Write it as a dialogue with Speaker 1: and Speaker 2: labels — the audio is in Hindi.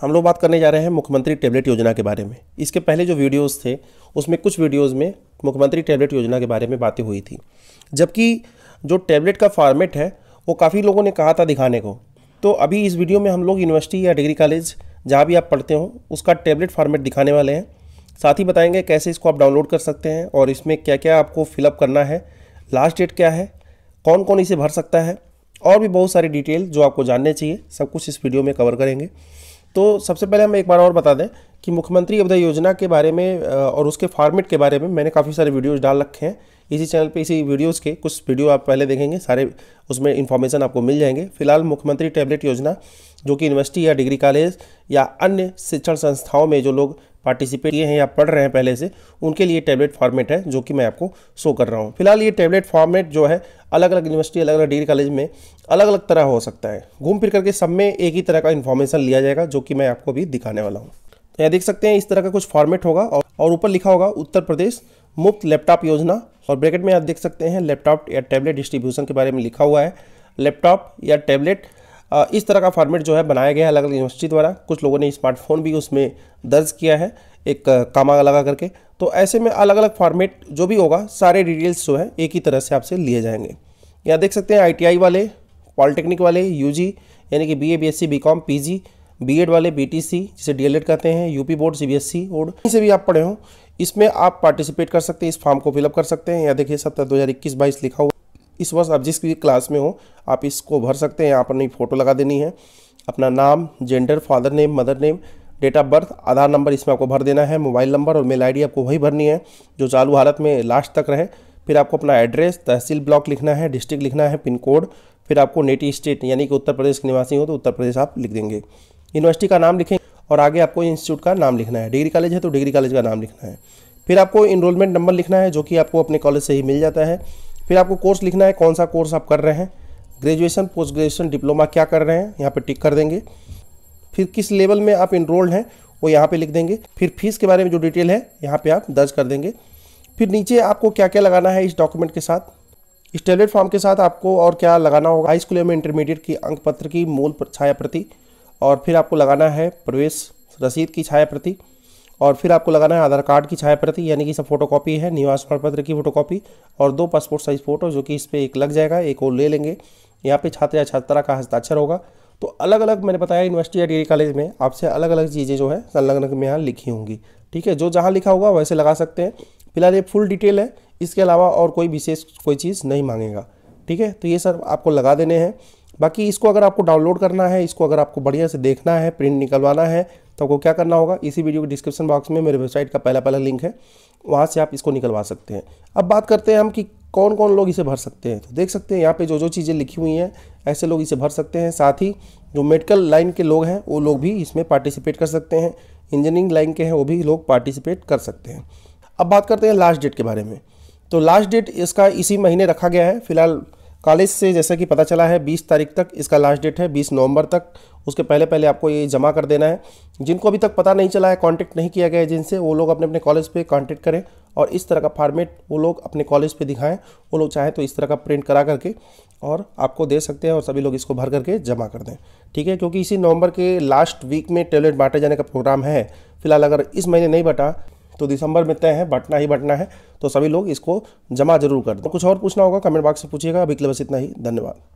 Speaker 1: हम लोग बात करने जा रहे हैं मुख्यमंत्री टैबलेट योजना के बारे में इसके पहले जो वीडियोस थे उसमें कुछ वीडियोस में मुख्यमंत्री टैबलेट योजना के बारे में बातें हुई थी जबकि जो टैबलेट का फॉर्मेट है वो काफ़ी लोगों ने कहा था दिखाने को तो अभी इस वीडियो में हम लोग यूनिवर्सिटी या डिग्री कॉलेज जहाँ भी आप पढ़ते हो उसका टैबलेट फार्मेट दिखाने वाले हैं साथ ही बताएँगे कैसे इसको आप डाउनलोड कर सकते हैं और इसमें क्या क्या आपको फिलअप करना है लास्ट डेट क्या है कौन कौन इसे भर सकता है और भी बहुत सारी डिटेल जो आपको जानने चाहिए सब कुछ इस वीडियो में कवर करेंगे तो सबसे पहले हम एक बार और बता दें कि मुख्यमंत्री अभ्युदय योजना के बारे में और उसके फॉर्मेट के बारे में मैंने काफ़ी सारे वीडियोज़ डाल रखे हैं इसी चैनल पे इसी वीडियोस के कुछ वीडियो आप पहले देखेंगे सारे उसमें इन्फॉर्मेशन आपको मिल जाएंगे फिलहाल मुख्यमंत्री टैबलेट योजना जो कि यूनिवर्सिटी या डिग्री कॉलेज या अन्य शिक्षण संस्थाओं में जो लोग पार्टिसिपेट किए हैं या पढ़ रहे हैं पहले से उनके लिए टैबलेट फॉर्मेट है जो कि मैं आपको शो कर रहा हूँ फिलहाल ये टैबलेट फॉर्मेट जो है अलग अलग यूनिवर्सिटी अलग अलग डिग्री कॉलेज में अलग अलग तरह हो सकता है घूम फिर करके सब में एक ही तरह का इन्फॉर्मेशन लिया जाएगा जो कि मैं आपको भी दिखाने वाला हूँ तो यहाँ देख सकते हैं इस तरह का कुछ फॉर्मेट होगा और ऊपर लिखा होगा उत्तर प्रदेश मुफ्त लैपटॉप योजना और ब्रैकेट में आप देख सकते हैं लैपटॉप या टैबलेट डिस्ट्रीब्यूशन के बारे में लिखा हुआ है लैपटॉप या टैबलेट इस तरह का फॉर्मेट जो है बनाया गया है अलग अलग यूनिवर्सिटी द्वारा कुछ लोगों ने स्मार्टफोन भी उसमें दर्ज किया है एक कामा लगा करके तो ऐसे में अलग अलग फॉर्मेट जो भी होगा सारे डिटेल्स जो है एक ही तरह से आपसे लिए जाएंगे यहाँ देख सकते हैं आईटीआई वाले पॉलिटेक्निक वाले यूजी यानी कि BA BSc BCom PG BEd वाले बीटीसी जिसे डीएलएड कहते हैं यूपी बोर्ड सीबीएसई बोर्ड से भी आप पढ़े हों इसमें आप पार्टिसिपेट कर सकते हैं इस फॉर्म को फिलअप कर सकते हैं या देखिए सत्रह दो हज़ार इक्कीस बाईस लिखा हुआ इस वर्ष आप जिस भी क्लास में हो आप इसको भर सकते हैं यहाँ पर नहीं फ़ोटो लगा देनी है अपना नाम gender father name mother name date of birth Aadhaar number इसमें आपको भर देना है मोबाइल नंबर और मेल आईडी आपको वही भरनी है जो चालू हालत में लास्ट तक रहे फिर आपको अपना एड्रेस तहसील ब्लॉक लिखना है डिस्ट्रिक्ट लिखना है पिन कोड फिर आपको नेटिव स्टेट यानी कि उत्तर प्रदेश के निवासी हो तो उत्तर प्रदेश आप लिख देंगे यूनिवर्सिटी का नाम लिखें और आगे आपको इंस्टीट्यूट का नाम लिखना है डिग्री कॉलेज है तो डिग्री कॉलेज का नाम लिखना है फिर आपको इनरोलमेंट नंबर लिखना है जो कि आपको अपने कॉलेज से ही मिल जाता है फिर आपको कोर्स लिखना है कौन सा कोर्स आप कर रहे हैं ग्रेजुएशन पोस्ट ग्रेजुएशन डिप्लोमा क्या कर रहे हैं यहाँ पर टिक कर देंगे फिर किस लेवल में आप इनरोल्ड हैं वो यहाँ पर लिख देंगे फिर फीस के बारे में जो डिटेल है यहाँ पर आप दर्ज कर देंगे फिर नीचे आपको क्या क्या लगाना है इस डॉक्यूमेंट के साथ इस टेबलेट फॉर्म के साथ आपको और क्या लगाना होगा हाई स्कूल में इंटरमीडिएट की अंक पत्र की मूल छाया प्रति और फिर आपको लगाना है प्रवेश रसीद की छाया प्रति और फिर आपको लगाना है आधार कार्ड की छाया प्रति यानी कि सब फोटो कॉपी है निवास प्रमाण पत्र की फोटो कॉपी और दो पासपोर्ट साइज़ फ़ोटो जो कि इस पर एक लग जाएगा एक और ले लेंगे यहाँ पे छात्र या छात्रा का हस्ताक्षर होगा तो अलग अलग मैंने बताया यूनिवर्सिटी या डिग्री कॉलेज में आपसे अलग अलग चीज़ें जो है संलग्न में यहाँ लिखी होंगी ठीक है जो जहाँ लिखा होगा वैसे लगा सकते हैं फिलहाल ये फुल डिटेल है इसके अलावा और कोई विशेष कोई चीज़ नहीं मांगेगा ठीक है तो ये सर आपको लगा देने हैं बाकी इसको अगर आपको डाउनलोड करना है इसको अगर आपको बढ़िया से देखना है प्रिंट निकलवाना है तो आपको क्या करना होगा इसी वीडियो के डिस्क्रिप्शन बॉक्स में मेरे वेबसाइट का पहला पहला लिंक है वहाँ से आप इसको निकलवा सकते हैं अब बात करते हैं हम कि कौन कौन लोग इसे भर सकते हैं तो देख सकते हैं यहाँ पे जो जो चीज़ें लिखी हुई हैं ऐसे लोग इसे भर सकते हैं साथ ही जो मेडिकल लाइन के लोग हैं वो लोग भी इसमें पार्टिसिपेट कर सकते हैं इंजीनियरिंग लाइन के हैं वो भी लोग पार्टिसिपेट कर सकते हैं अब बात करते हैं लास्ट डेट के बारे में तो लास्ट डेट इसका इसी महीने रखा गया है फिलहाल कॉलेज से जैसा कि पता चला है 20 तारीख तक इसका लास्ट डेट है 20 नवंबर तक उसके पहले पहले आपको ये जमा कर देना है जिनको अभी तक पता नहीं चला है कांटेक्ट नहीं किया गया है जिनसे वो लोग अपने अपने कॉलेज पे कांटेक्ट करें और इस तरह का फॉर्मेट वो लोग अपने कॉलेज पे दिखाएं वो लोग चाहें तो इस तरह का प्रिंट करा करके और आपको दे सकते हैं और सभी लोग इसको भर करके जमा कर दें ठीक है क्योंकि इसी नवंबर के लास्ट वीक में टैबलेट बांटे जाने का प्रोग्राम है फिलहाल अगर इस महीने नहीं बटा तो दिसंबर में तय है बटना ही बटना है तो सभी लोग इसको जमा जरूर कर दो कुछ और पूछना होगा कमेंट बॉक्स से पूछिएगा अभी के लिए बस इतना ही धन्यवाद